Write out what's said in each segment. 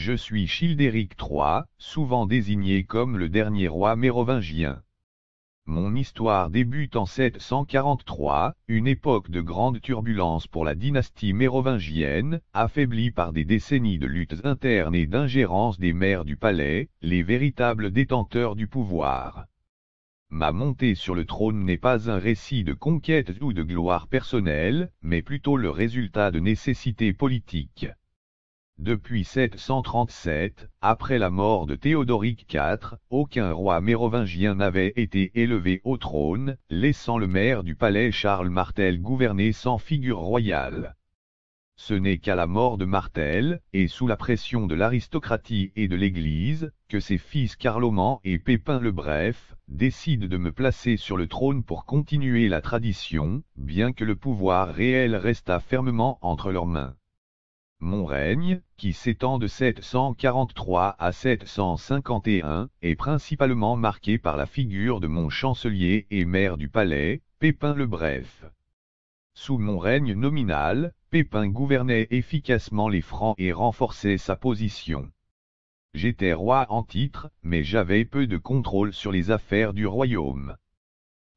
Je suis Childéric III, souvent désigné comme le dernier roi mérovingien. Mon histoire débute en 743, une époque de grande turbulence pour la dynastie mérovingienne, affaiblie par des décennies de luttes internes et d'ingérence des maires du palais, les véritables détenteurs du pouvoir. Ma montée sur le trône n'est pas un récit de conquêtes ou de gloire personnelle, mais plutôt le résultat de nécessités politiques. Depuis 737, après la mort de Théodoric IV, aucun roi mérovingien n'avait été élevé au trône, laissant le maire du palais Charles Martel gouverner sans figure royale. Ce n'est qu'à la mort de Martel, et sous la pression de l'aristocratie et de l'Église, que ses fils Carloman et Pépin le Bref, décident de me placer sur le trône pour continuer la tradition, bien que le pouvoir réel restât fermement entre leurs mains. Mon règne, qui s'étend de 743 à 751, est principalement marqué par la figure de mon chancelier et maire du palais, Pépin le Bref. Sous mon règne nominal, Pépin gouvernait efficacement les Francs et renforçait sa position. J'étais roi en titre, mais j'avais peu de contrôle sur les affaires du royaume.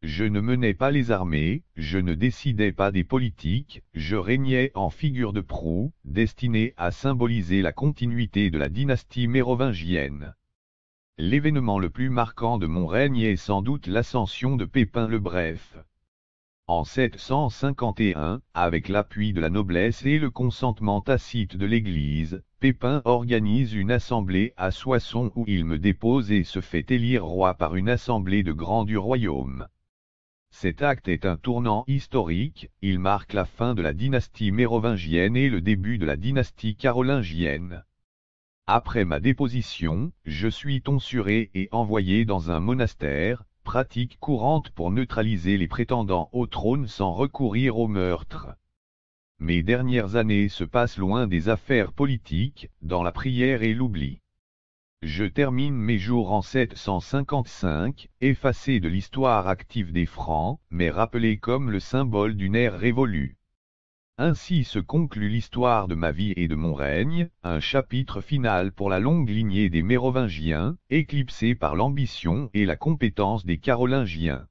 Je ne menais pas les armées, je ne décidais pas des politiques, je régnais en figure de proue, destinée à symboliser la continuité de la dynastie mérovingienne. L'événement le plus marquant de mon règne est sans doute l'ascension de Pépin le Bref. En 751, avec l'appui de la noblesse et le consentement tacite de l'Église, Pépin organise une assemblée à Soissons où il me dépose et se fait élire roi par une assemblée de grands du royaume. Cet acte est un tournant historique, il marque la fin de la dynastie mérovingienne et le début de la dynastie carolingienne. Après ma déposition, je suis tonsuré et envoyé dans un monastère, pratique courante pour neutraliser les prétendants au trône sans recourir au meurtre. Mes dernières années se passent loin des affaires politiques, dans la prière et l'oubli. Je termine mes jours en 755, effacé de l'histoire active des Francs, mais rappelé comme le symbole d'une ère révolue. Ainsi se conclut l'histoire de ma vie et de mon règne, un chapitre final pour la longue lignée des Mérovingiens, éclipsé par l'ambition et la compétence des Carolingiens.